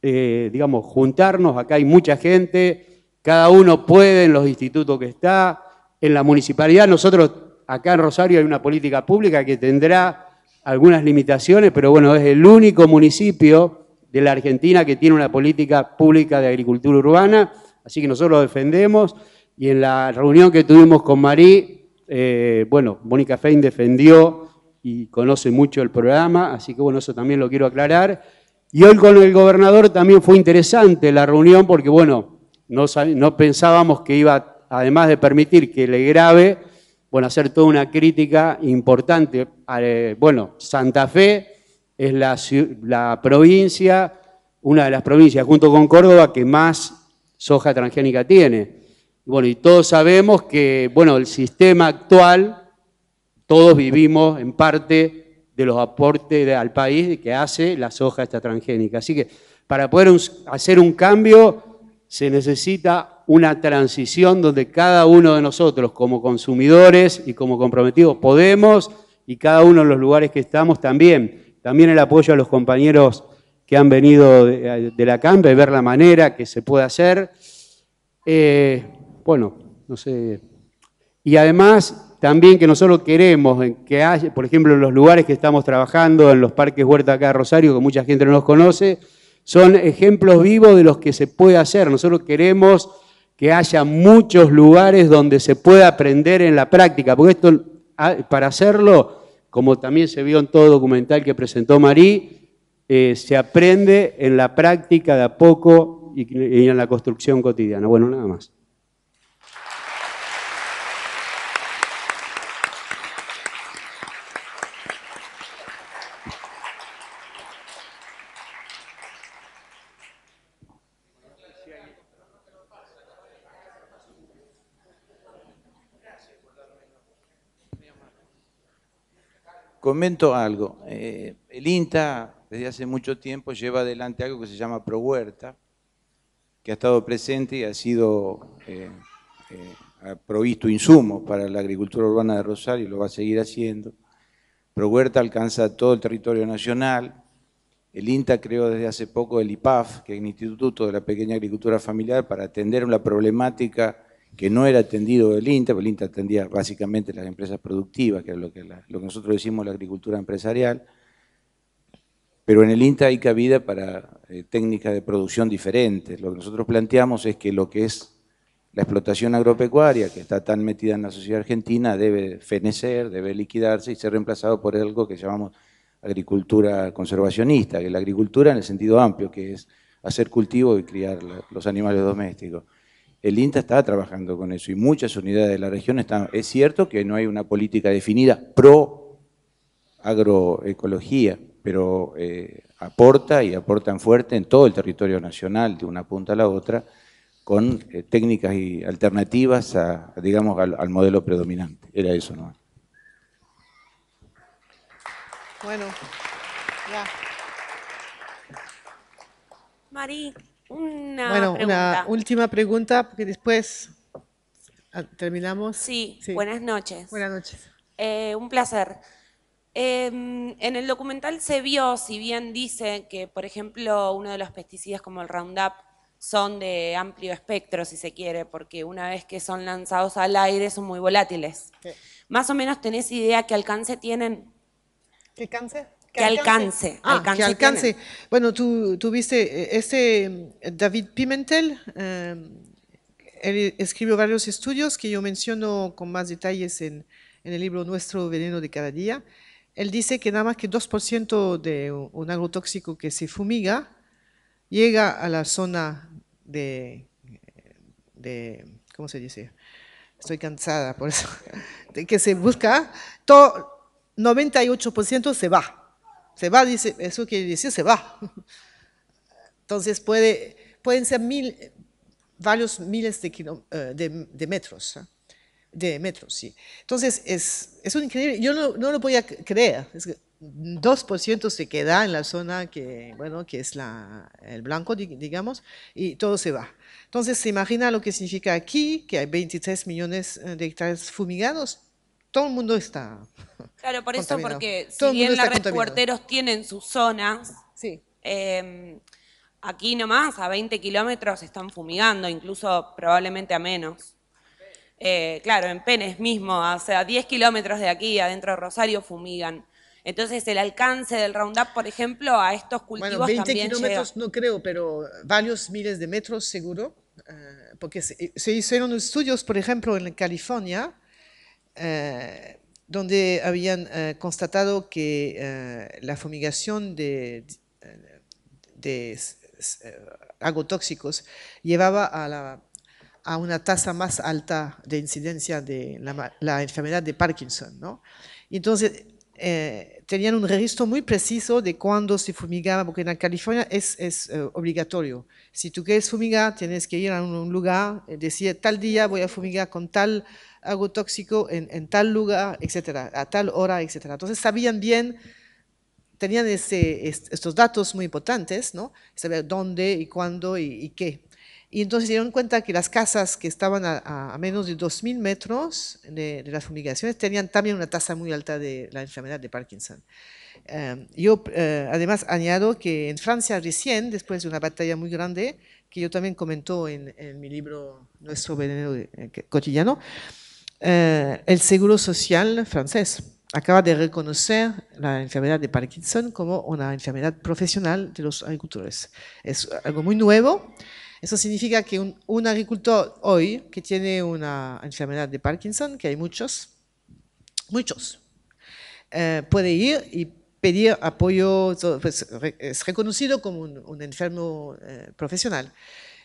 eh, digamos, juntarnos. Acá hay mucha gente, cada uno puede en los institutos que está, en la municipalidad. Nosotros acá en Rosario hay una política pública que tendrá algunas limitaciones, pero bueno, es el único municipio de la Argentina que tiene una política pública de agricultura urbana, así que nosotros lo defendemos. Y en la reunión que tuvimos con Marí, eh, bueno, Mónica Fein defendió y conoce mucho el programa, así que bueno, eso también lo quiero aclarar. Y hoy con el gobernador también fue interesante la reunión porque, bueno, no, no pensábamos que iba además de permitir que le grabe, bueno, hacer toda una crítica importante. Eh, bueno, Santa Fe es la, provincia, una de las provincias, junto con Córdoba, que más soja transgénica tiene. Bueno, y todos sabemos que, bueno, el sistema actual, todos vivimos en parte de los aportes al país que hace la soja esta transgénica. Así que para poder hacer un cambio se necesita una transición donde cada uno de nosotros como consumidores y como comprometidos podemos y cada uno en los lugares que estamos también. También el apoyo a los compañeros que han venido de, la campa y ver la manera que se puede hacer. Eh, bueno, no sé. Y además también que nosotros queremos que haya, por ejemplo, en los lugares que estamos trabajando, en los parques Huerta acá de Rosario, que mucha gente no nos conoce, son ejemplos vivos de los que se puede hacer. Nosotros queremos que haya muchos lugares donde se pueda aprender en la práctica, porque esto, ah, para hacerlo, como también se vio en todo documental que presentó Marí, eh, se aprende en la práctica de a poco y en la construcción cotidiana. Bueno, nada más. comento algo. Eh, el INTA desde hace mucho tiempo lleva adelante algo que se llama ProHuerta, que ha estado presente y ha sido, eh, eh, ha provisto insumos para la agricultura urbana de Rosario y lo va a seguir haciendo. ProHuerta alcanza todo el territorio nacional. El INTA creó desde hace poco el IPAF, que es el Instituto de la Pequeña Agricultura Familiar, para atender una problemática que no era atendido el INTA, el INTA atendía básicamente las empresas productivas, que es lo que, nosotros decimos la agricultura empresarial, pero en el INTA hay cabida para eh, técnicas de producción diferentes. Lo que nosotros planteamos es que lo que es la explotación agropecuaria, que está tan metida en la sociedad argentina, debe fenecer, debe liquidarse y ser reemplazado por algo que llamamos agricultura conservacionista, que es la agricultura en el sentido amplio, que es hacer cultivo y criar los animales domésticos. El INTA está trabajando con eso y muchas unidades de la región están... Es cierto que no hay una política definida pro agroecología, pero eh, aporta y aportan fuerte en todo el territorio nacional, de una punta a la otra, con eh, técnicas y alternativas digamos, al, modelo predominante. Era eso, ¿no? Bueno, ya una bueno, una última pregunta, porque después ah, terminamos. Sí, buenas noches. Buenas noches. Eh, un placer. Em, en el documental se vio, si bien dice que, por ejemplo, uno de los pesticidas como el Roundup son de amplio espectro, si se quiere, porque una vez que son lanzados al aire son muy volátiles. Más o menos tenés idea qué alcance tienen. ¿Qué alcance? Que alcance. Ah, que alcance. Bueno, tú tuviste eh, este eh, David Pimentel, eh, él escribió varios estudios que yo menciono con más detalles en, el libro Nuestro Veneno de cada día. Él dice que nada más que 2% de un agrotóxico que se fumiga llega a la zona de, de ¿cómo se dice? Estoy cansada por eso, *laughs* de que se busca, todo, 98% se va. Se va, dice, eso quiere decir se va. Entonces puede, pueden ser mil, varios miles de, eh, de, metros. ¿eh? De metros, sí. Entonces es, es un increíble, yo no, no lo podía creer. 2% se queda en la zona que, bueno, que es la, el blanco, digamos, y todo se va. Entonces se imagina lo que significa aquí, que hay 23 millones eh, de hectáreas fumigados, todo el mundo está. *laughs* Claro, por eso, porque si bien la red tienen sus zonas, em, aquí nomás a 20 kilómetros están fumigando, incluso probablemente a menos. Eh, claro, en Penes mismo, o sea, 10 kilómetros de aquí, adentro de Rosario, fumigan. Entonces, el alcance del Roundup, por ejemplo, a estos cultivos bueno, 20 kilómetros no creo, pero varios miles de metros seguro, eh, porque se, se, hicieron estudios, por ejemplo, en California, eh, donde habían eh, constatado que eh, la fumigación de, de, llevaba a, una tasa más alta de incidencia de la, enfermedad de Parkinson. ¿no? Entonces, eh, tenían un registro muy preciso de cuándo se fumigaba, porque en California es, es eh, obligatorio. Si tú quieres fumigar, tienes que ir a un, lugar, eh, decir tal día voy a fumigar con tal algo tóxico en, tal lugar, etcétera, a tal hora, etcétera. Entonces sabían bien, tenían estos datos muy importantes, ¿no? Saber dónde y cuándo y, y qué. Y entonces se dieron cuenta que las casas que estaban a, menos de 2.000 metros de, las fumigaciones tenían también una tasa muy alta de la enfermedad de Parkinson. Em, yo eh, además añado que en Francia recién, después de una batalla muy grande, que yo también comentó en, mi libro Nuestro Veneno eh, Cotidiano, eh, el Seguro Social francés acaba de reconocer la enfermedad de Parkinson como una enfermedad profesional de los agricultores. Es algo muy nuevo eso significa que un, agricultor hoy que tiene una enfermedad de Parkinson, que hay muchos, muchos, eh, puede ir y pedir apoyo, pues, es reconocido como un, enfermo eh, profesional.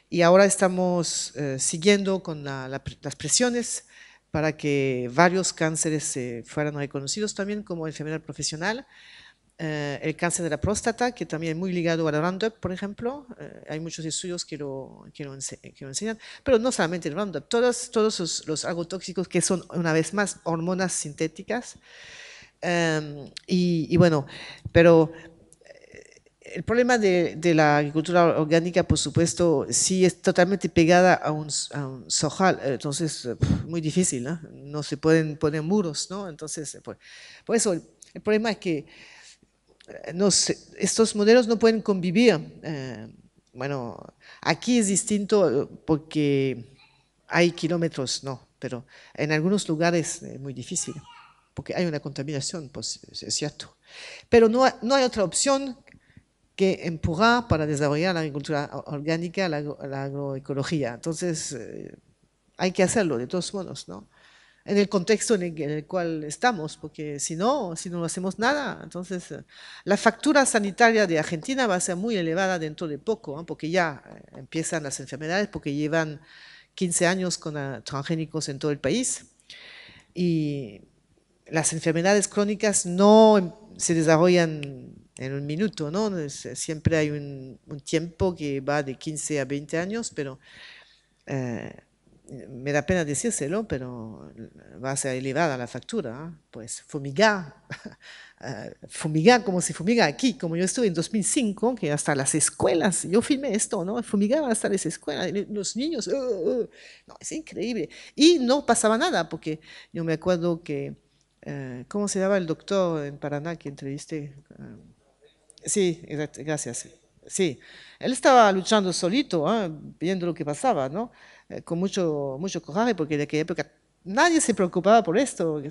Y ahora estamos eh, siguiendo con las presiones para que varios cánceres fueran reconocidos también como enfermedad profesional. Eh, el cáncer de la próstata, que también es muy ligado al Roundup, por ejemplo. Eh, hay muchos estudios que lo, enseñan, pero no solamente el Roundup, todos, todos los, los tóxicos que son, una vez más, hormonas sintéticas. Em, y, bueno, pero eh, el problema de, la agricultura orgánica, por supuesto, sí es totalmente pegada a un, sojal, entonces muy difícil, ¿no? no se pueden poner muros, ¿no? Entonces, por, por eso el problema es que eh, estos modelos no pueden convivir. Eh, bueno, aquí es distinto eh, porque hay kilómetros, no, pero en algunos lugares es muy difícil, porque hay una contaminación, pues es cierto. Pero no, no hay otra opción que empujar para desarrollar la agricultura orgánica, la, agroecología. Entonces, hay que hacerlo de todos modos, ¿no? en el contexto en el, cual estamos, porque si no, si no hacemos nada, entonces eh, la factura sanitaria de Argentina va a ser muy elevada dentro de poco, ¿ah? porque ya eh, empiezan las enfermedades, porque llevan 15 años con ah, transgénicos en todo el país. Y las enfermedades crónicas no em, se desarrollan en un minuto, ¿no? Eh, siempre hay un, tiempo que va de 15 a 20 años, pero me da pena decírselo, pero va a ser elevada la factura, ¿ah? pues fumigar, *laughs* eh, fumigar como se fumiga aquí, como yo estuve en 2005, que hasta las escuelas, yo filmé esto, ¿no? Fumigaban hasta las escuelas, los niños, uh, uh, uh. no, es increíble. Y no pasaba nada, porque yo me acuerdo que, eh, ¿cómo se daba el doctor en Paraná que entrevisté? Eh, sí, gracias. Sí, él estaba luchando solito, ¿ah? viendo lo que pasaba, ¿no? Eh, con mucho, mucho coraje, porque de aquella época nadie se preocupaba por esto.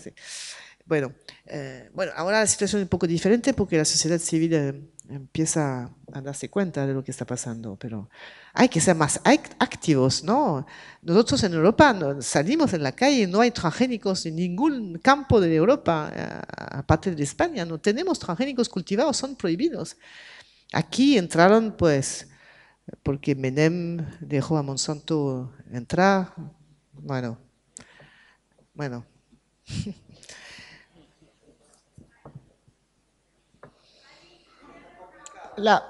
Bueno, eh, bueno, ahora la situación es un poco diferente porque la sociedad civil eh, empieza a darse cuenta de lo que está pasando, pero hay que ser más activos, ¿no? Nosotros en Europa salimos en la calle, no hay transgénicos en ningún campo de Europa, aparte de España, no tenemos transgénicos cultivados, son prohibidos. Aquí entraron pues porque Menem dejó a Monsanto entrar. Bueno, bueno. *laughs* La,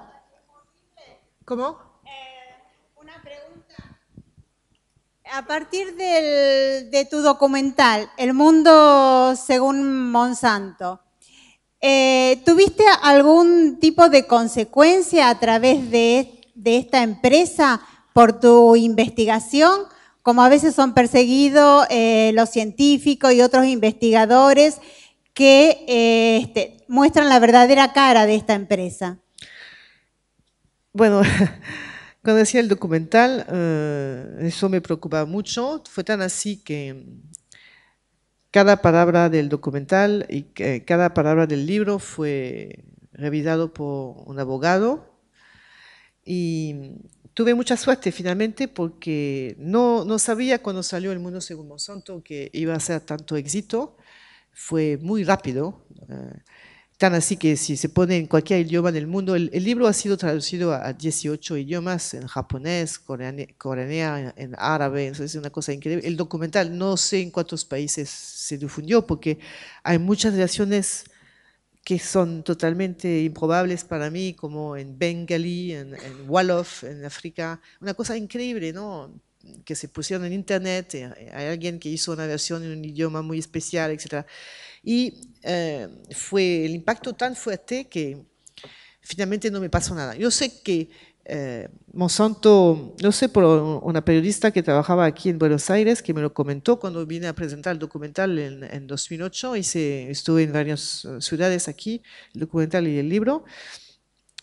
¿Cómo? Eh, una pregunta. A partir de tu documental, El mundo según Monsanto, eh, ¿tuviste algún tipo de consecuencia a través de de esta empresa por tu investigación, como a veces son perseguidos eh, los científicos y otros investigadores que eh, este, muestran la verdadera cara de esta empresa. Bueno, *laughs* cuando hacía el documental, eh, eso me preocupaba mucho. Fue tan así que cada palabra del documental y cada palabra del libro fue revisado por un abogado y mm, tuve mucha suerte finalmente porque no, no sabía cuando salió El Mundo Según Monsanto que iba a ser tanto éxito. Fue muy rápido. Eh, tan así que si se pone en cualquier idioma del mundo, el, libro ha sido traducido a, 18 idiomas, en japonés, coreane, coreano, en, árabe, es una cosa increíble. El documental no sé en cuántos países se difundió porque hay muchas relaciones que son totalmente improbables para mí, como en Bengali, en, en wolof, en África. Una cosa increíble, ¿no? Que se pusieron en internet, eh, hay alguien que hizo una versión en un idioma muy especial, etc. Y eh, fue el impacto tan fuerte que finalmente no me pasó nada. Yo sé que eh, Monsanto, no sé, por una periodista que trabajaba aquí en Buenos Aires, que me lo comentó cuando vine a presentar el documental en, 2008, hice, estuve en varias eh, ciudades aquí, el documental y el libro,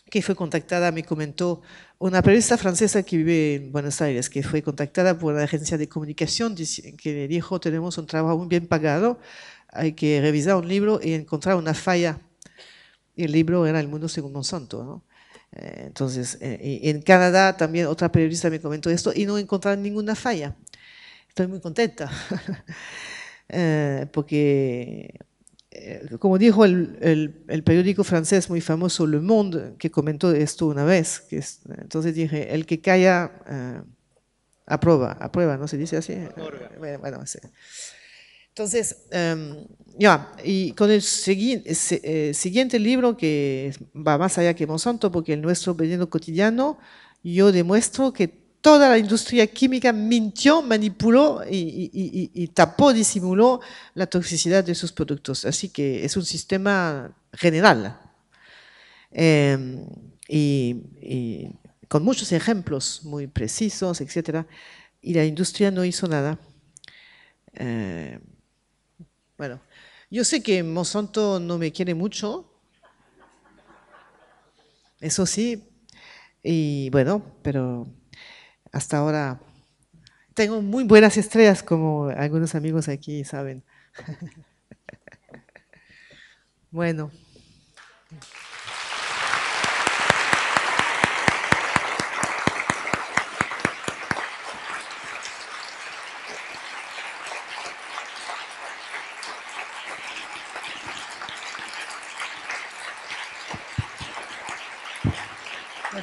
que fue contactada, me comentó una periodista francesa que vive en Buenos Aires, que fue contactada por una agencia de comunicación que le dijo, tenemos un trabajo muy bien pagado, hay que revisar un libro y encontrar una falla. Y el libro era El mundo según Monsanto, ¿no? Eh, entonces, eh, en Canadá también otra periodista me comentó esto y no encontraron ninguna falla. Estoy muy contenta, *laughs* eh, porque, como dijo el, periódico francés muy famoso Le Monde, que comentó esto una vez, que entonces dije, el que calla... aprueba, aprueba, ¿no se dice así? Bueno, bueno sí. Entonces, em, ya, y con el eh, siguiente libro que va más allá que Monsanto, porque en nuestro veneno cotidiano, yo demuestro que toda la industria química mintió, manipuló y, tapó, disimuló la toxicidad de sus productos. Así que es un sistema general. Em, y, con muchos ejemplos muy precisos, etc. Y la industria no hizo nada. Em, bueno, yo sé que Monsanto no me quiere mucho, eso sí, y bueno, pero hasta ahora tengo muy buenas estrellas, como algunos amigos aquí saben. *laughs* bueno.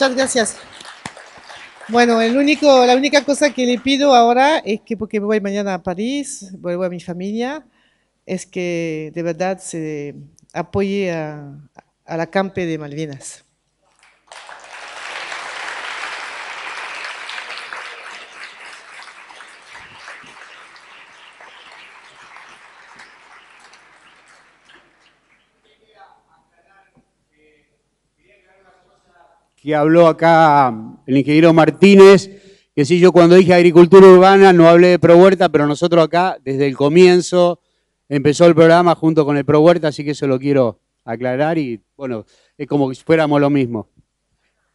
muchas gracias. Bueno, el único, la única cosa que le pido ahora es que, porque voy mañana a París, vuelvo a mi familia, es que de verdad se apoye a, a la Campe de Malvinas. que habló acá el ingeniero Martínez, que si yo cuando dije agricultura urbana no hablé de ProHuerta, pero nosotros acá desde el comienzo empezó el programa junto con el ProHuerta, así que eso lo quiero aclarar y bueno, es como si fuéramos lo mismo.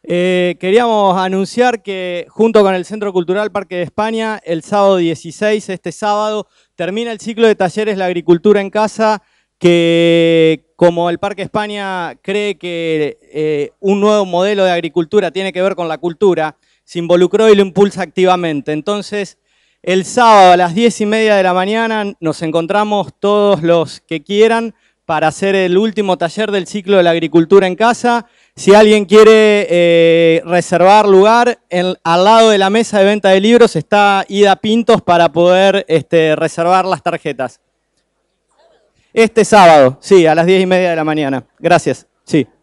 Eh, queríamos anunciar que junto con el Centro Cultural Parque de España, el sábado 16, este sábado, termina el ciclo de talleres La Agricultura en Casa, que como el Parque España cree que eh, un nuevo modelo de agricultura tiene que ver con la cultura, se involucró y lo impulsa activamente. Entonces, el sábado a las 10 y media de la mañana nos encontramos todos los que quieran para hacer el último taller del ciclo de la agricultura en casa. Si alguien quiere eh, reservar lugar, al lado de la mesa de venta de libros está Ida Pintos para poder este, reservar las tarjetas. Este sábado, sí, a las diez y media de la mañana. Gracias, sí.